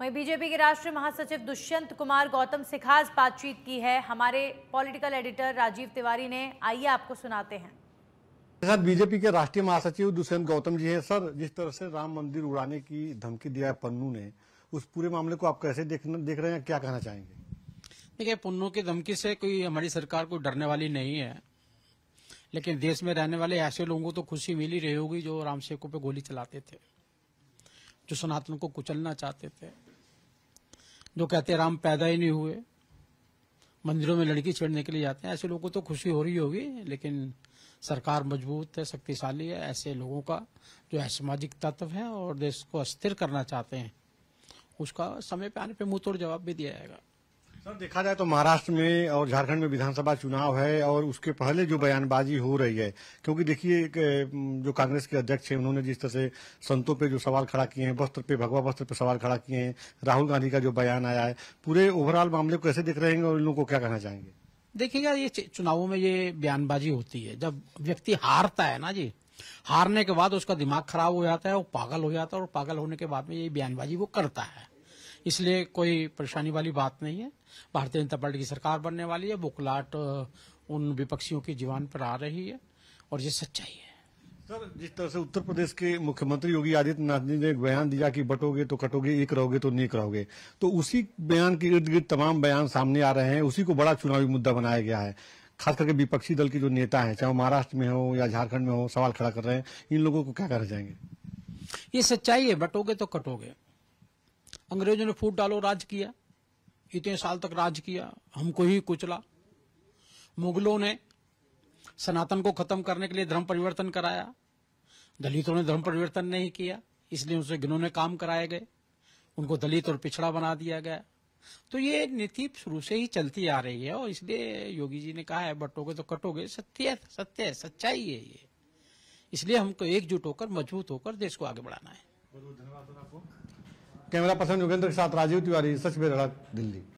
वहीं बीजेपी के राष्ट्रीय महासचिव दुष्यंत कुमार गौतम से खास बातचीत की है हमारे पॉलिटिकल एडिटर राजीव तिवारी ने आइए आपको सुनाते हैं बीजेपी के राष्ट्रीय महासचिव दुष्यंत गौतम जी हैं सर जिस तरह से राम मंदिर उड़ाने की धमकी दिया है पन्नू ने उस पूरे मामले को आप कैसे देख रहे हैं क्या कहना चाहेंगे देखिए पन्नू की धमकी से कोई हमारी सरकार को डरने वाली नहीं है लेकिन देश में रहने वाले ऐसे लोगों को तो खुशी मिल ही रही होगी जो राम सेवकों पर गोली चलाते थे जो सनातन को कुचलना चाहते थे जो कहते राम पैदा ही नहीं हुए मंदिरों में लड़की छेड़ने के लिए जाते हैं ऐसे लोगों को तो खुशी हो रही होगी लेकिन सरकार मजबूत है शक्तिशाली है ऐसे लोगों का जो असामाजिक तत्व है और देश को अस्थिर करना चाहते हैं उसका समय पे आने पे मुंह तोड़ जवाब भी दिया जाएगा सर देखा जाए तो महाराष्ट्र में और झारखंड में विधानसभा चुनाव है और उसके पहले जो बयानबाजी हो रही है क्योंकि देखिए जो कांग्रेस के अध्यक्ष हैं उन्होंने जिस तरह से संतों पे जो सवाल खड़ा किए हैं वस्त्र पे भगवा वस्त्र पे सवाल खड़ा किए हैं राहुल गांधी का जो बयान आया है पूरे ओवरऑल मामले को कैसे देख रहे हैं और इन लोगों को क्या कहना चाहेंगे देखिएगा ये चुनावों में ये बयानबाजी होती है जब व्यक्ति हारता है ना जी हारने के बाद उसका दिमाग खराब हो जाता है वो पागल हो जाता है और पागल होने के बाद में ये बयानबाजी वो करता है इसलिए कोई परेशानी वाली बात नहीं है भारतीय जनता पार्टी की सरकार बनने वाली है बुकलाट उन विपक्षियों की जीवान पर आ रही है और ये सच्चाई है सर जिस तरह से उत्तर प्रदेश के मुख्यमंत्री योगी आदित्यनाथ जी ने एक बयान दिया कि बटोगे तो कटोगे एक रहोगे तो नहीं रहोगे तो उसी बयान के इर्द गिर्द तमाम बयान सामने आ रहे हैं उसी को बड़ा चुनावी मुद्दा बनाया गया है खास करके विपक्षी दल के जो नेता हैं चाहे महाराष्ट्र में हो या झारखंड में हो सवाल खड़ा कर रहे हैं इन लोगों को क्या कहना चाहेंगे ये सच्चाई है बटोगे तो कटोगे अंग्रेजों ने फूट डालो राज किया इतने साल तक राज किया हमको ही कुचला मुगलों ने सनातन को खत्म करने के लिए धर्म परिवर्तन कराया दलितों ने धर्म परिवर्तन नहीं किया इसलिए उनसे घिनौने काम कराए गए उनको दलित और पिछड़ा बना दिया गया तो ये नीति शुरू से ही चलती आ रही है और इसलिए योगी जी ने कहा है बटोगे तो कटोगे सत्य सत्य है सच्चाई है ये इसलिए हमको एकजुट होकर मजबूत होकर देश को आगे बढ़ाना है कैमरा पर्सन योगेंद्र के साथ राजीव तिवारी सच बेधड़क दिल्ली